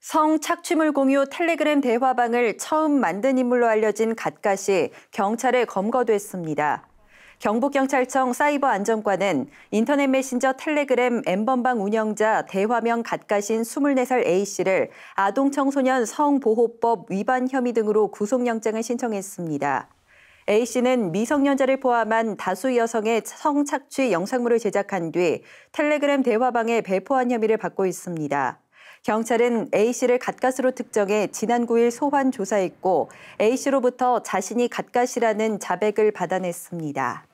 성 착취물 공유 텔레그램 대화방을 처음 만든 인물로 알려진 갓갓이 경찰에 검거됐습니다. 경북경찰청 사이버안전과는 인터넷 메신저 텔레그램 엠번방 운영자 대화명 갓갓인 24살 A씨를 아동청소년 성보호법 위반 혐의 등으로 구속영장을 신청했습니다. A씨는 미성년자를 포함한 다수 여성의 성착취 영상물을 제작한 뒤 텔레그램 대화방에 배포한 혐의를 받고 있습니다. 경찰은 A씨를 갓갓으로 특정해 지난 9일 소환 조사했고 A씨로부터 자신이 갓갓이라는 자백을 받아냈습니다.